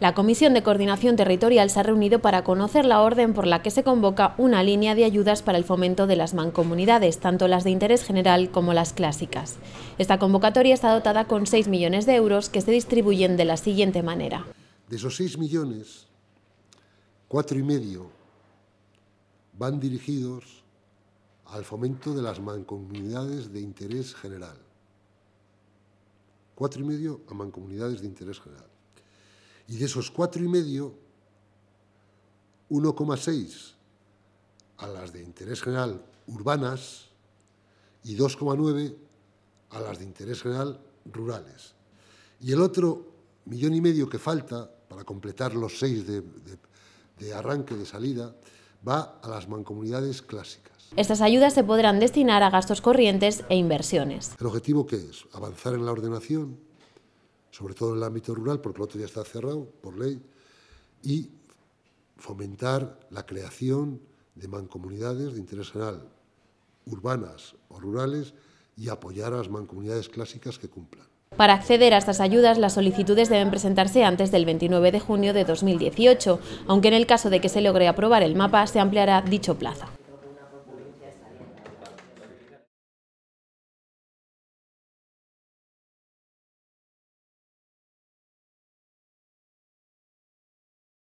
La Comisión de Coordinación Territorial se ha reunido para conocer la orden por la que se convoca una línea de ayudas para el fomento de las mancomunidades, tanto las de interés general como las clásicas. Esta convocatoria está dotada con 6 millones de euros que se distribuyen de la siguiente manera. De esos 6 millones, cuatro y medio van dirigidos al fomento de las mancomunidades de interés general. Cuatro y medio a mancomunidades de interés general. Y de esos cuatro y medio, 1,6 a las de interés general urbanas y 2,9 a las de interés general rurales. Y el otro millón y medio que falta para completar los seis de, de arranque de salida va a las mancomunidades clásicas. Estas ayudas se podrán destinar a gastos corrientes e inversiones. ¿El objetivo qué es? Avanzar en la ordenación, sobre todo en el ámbito rural, porque el otro ya está cerrado por ley, y fomentar la creación de mancomunidades de interés general, urbanas o rurales, y apoyar a las mancomunidades clásicas que cumplan. Para acceder a estas ayudas, las solicitudes deben presentarse antes del 29 de junio de 2018, aunque en el caso de que se logre aprobar el mapa, se ampliará dicho plazo.